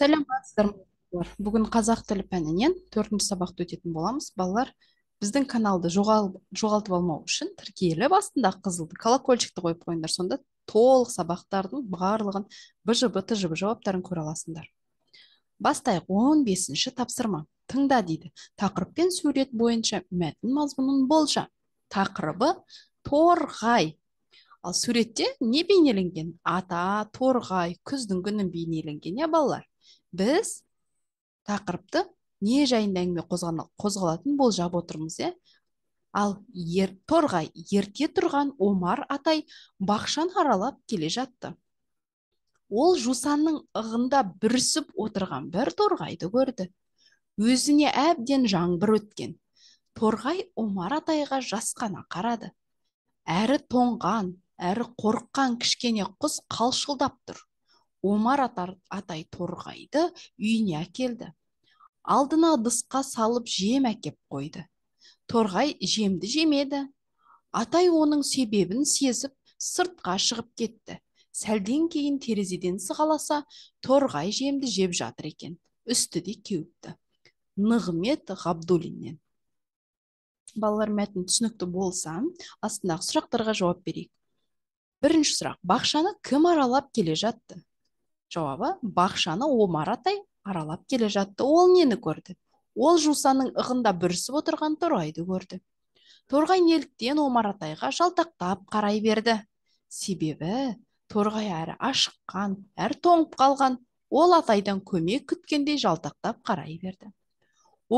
сәлеметсіздер бүгін қазақ тілі пәнінен төртінші сабақты өтетін боламыз балалар біздің каналды жоғал, жоғалтып алмау үшін тіркеліп астында қызыл колокольчикті қойып қойыңдар сонда толық сабақтардың барлығын бжб тжб жауаптарын көре аласыңдар бастайық он бесінші тапсырма тыңда дейді тақырып пен сурет бойынша мәтін мазмұнын болжа тақырыбы торғай ал суретте не бейнеленген ата торғай күздің күні бейнеленген иә балалар біз тақырыпты не жайында әңгіме қозғалатын болжап отырмыз иә ал ер, торғай ерте тұрған омар атай бақшаны аралап келе жатты ол жусанның ығында бүрісіп отырған бір торғайды көрді өзіне әбден жаңбыр өткен торғай омар атайға жасқана қарады әрі тоңған әрі қорыққан кішкене құс қалшылдап тұр омар атар, атай торғайды үйіне әкелді алдына ыдысқа салып жем әкеп қойды торғай жемді жемеді атай оның себебін сезіп сыртқа шығып кетті сәлден кейін терезеден сығаласа торғай жемді жеп жатыр екен үсті де кеуіпті нығмет ғабдуллиннен балалар мәтін түсінікті болса астындағы сұрақтарға жауап берейік бірінші сұрақ бақшаны кім аралап келе жатты жауабы бақшаны омаратай аралап келе жатты ол нені көрді ол жусанның ығында бүрісіп отырған торғайды көрді торғай неліктен омаратайға жалтақтап қарай берді себебі торғай әрі ашыққан әр тоңып қалған ол атайдан көмек күткендей жалтақтап қарай берді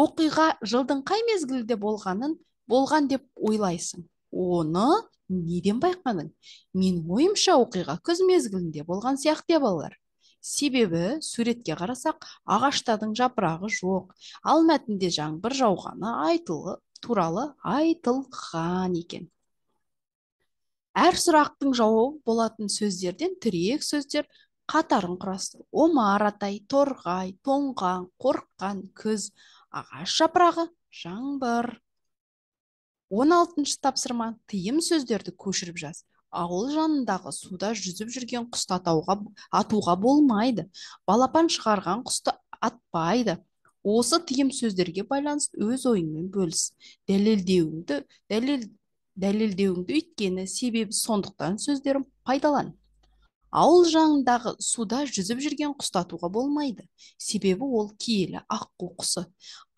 оқиға жылдың қай мезгілде болғанын болған деп ойлайсың оны неден байқадың менің ойымша оқиға күз мезгілінде болған сияқты балалар себебі суретке қарасақ ағаштардың жапырағы жоқ ал мәтінде жаңбыр жауғаны айтылы туралы айтылған екен әр сұрақтың жауабы болатын сөздерден тірек сөздер қатарын құрастыр омар атай торғай тоңған қорққан, күз ағаш жапырағы жаңбыр 16 алтыншы тапсырма тыйым сөздерді көшіріп жаз ауыл жанындағы суда жүзіп жүрген құсты атауға атуға болмайды балапан шығарған құсты атпайды осы тыйым сөздерге байланысты өз ойыңмен бөліс дәлелдеуіңді дәлел дәлелдеуіңді өйткені себебі сондықтан сөздерін пайдалан ауыл жанындағы суда жүзіп жүрген құсты атуға болмайды себебі ол киелі аққу құсы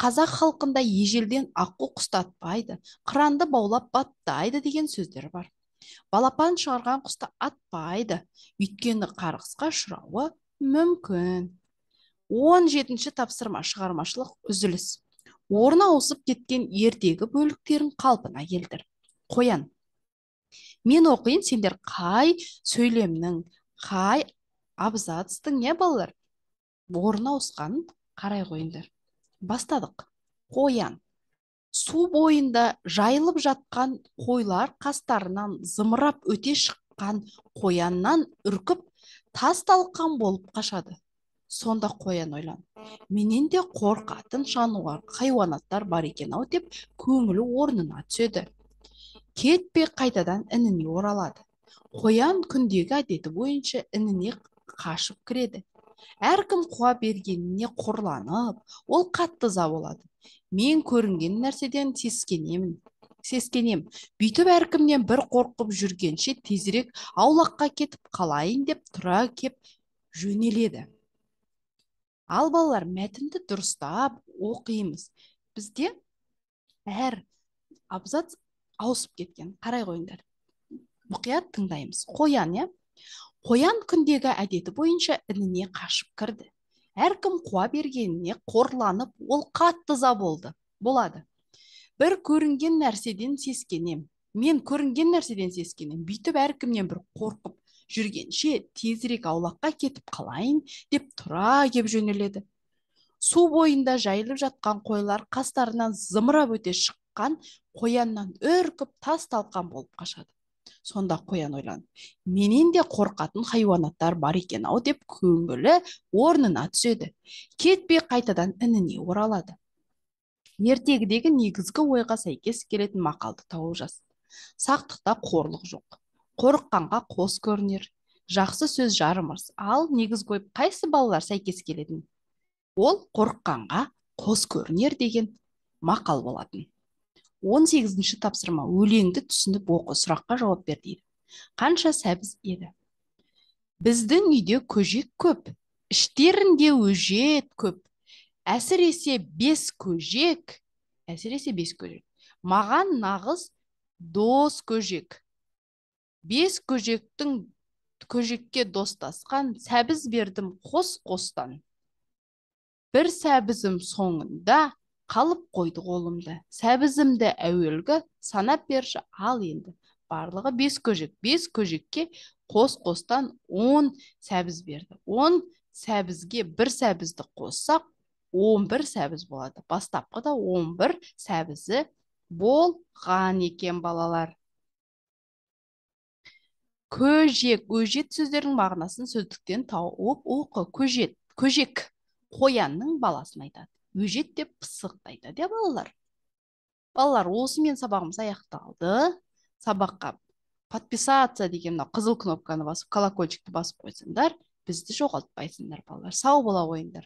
қазақ халқында ежелден аққу құсты атпайды қыранды баулап баптайды деген сөздер бар балапан шығарған құсты атпайды өйткені қарғысқа ұшырауы мүмкін он жетінші тапсырма шығармашылық үзіліс орны ауысып кеткен ертегі бөліктерін қалпына келтір қоян мен оқиын сендер қай сөйлемнің қай абзацтың иә балалар орны ауысқанын қарай қойыңдар бастадық қоян су бойында жайылып жатқан қойлар қастарынан зымырап өте шыққан қояннан үркіп тас талқан болып қашады сонда қоян ойлан менен де қорқатын жануар хайуанаттар бар екен ау деп көңілі орнына түседі Кетпе қайтадан ініне оралады қоян күндегі әдеті бойынша ініне қашып кіреді әркім қуа бергеніне қорланып ол қатты болады мен көрінген нәрседен сескенемін сескенем бүйтіп әркімнен бір қорқып жүргенше тезірек аулаққа кетіп қалайын деп тұра кеп жөнеледі ал балалар мәтінді дұрыстап оқимыз бізде әр абзац ауысып кеткен қарай қойыңдар мұқият тыңдаймыз қоян иә қоян күндегі әдеті бойынша ініне қашып кірді әркім қуа бергеніне қорланып ол қатты ыза болды болады бір көрінген нәрседен сескенем мен көрінген нәрседен сескенем бүйтіп әркімнен бір қорқып жүргенше тезірек аулаққа кетіп қалайын деп тұра кеп жөнеледі су бойында жайылып жатқан қойлар қастарынан зымырап өте шыққан қояннан үркіп тас талқан болып қашады сонда қоян ойланды менен де қорқатын хайуанаттар бар екен ау деп көңілі орнына түседі кетпей қайтадан ініне оралады ертегідегі негізгі ойға сәйкес келетін мақалды тауып жаз сақтықта қорлық жоқ қорыққанға қос көрінер жақсы сөз жарымырс ал негізгі ой қайсы балалар сәйкес келетін ол қорыққанға қос көрінер деген мақал болатын он сегізінші тапсырма өлеңді түсініп оқы сұраққа жауап бер дейді қанша сәбіз еді біздің үйде көжек көп іштерінде өжет көп әсіресе бес көжек әсіресе бес көжек маған нағыз дос көжек бес көжектің көжекке достасқан сәбіз бердім қос қостан бір сәбізім соңында қалып қойды қолымды. сәбізімді әуелгі санап берші ал енді барлығы бес көжек бес көжекке қос қостан он сәбіз берді он сәбізге бір сәбізді қоссақ 11 сәбіз болады бастапқыда он бір сәбізі болған екен балалар көжек өжет сөздердің мағынасын сөздіктен тауып оқы көжет көжек қоянның баласын айтады өжет деп пысық айтады иә балалар балалар осымен сабағымыз аяқталды сабаққа подписаться деген қызыл кнопканы басып колокольчикті басып қойсаңдар бізді жоғалтпайсыңдар балалар сау бола қойыңдар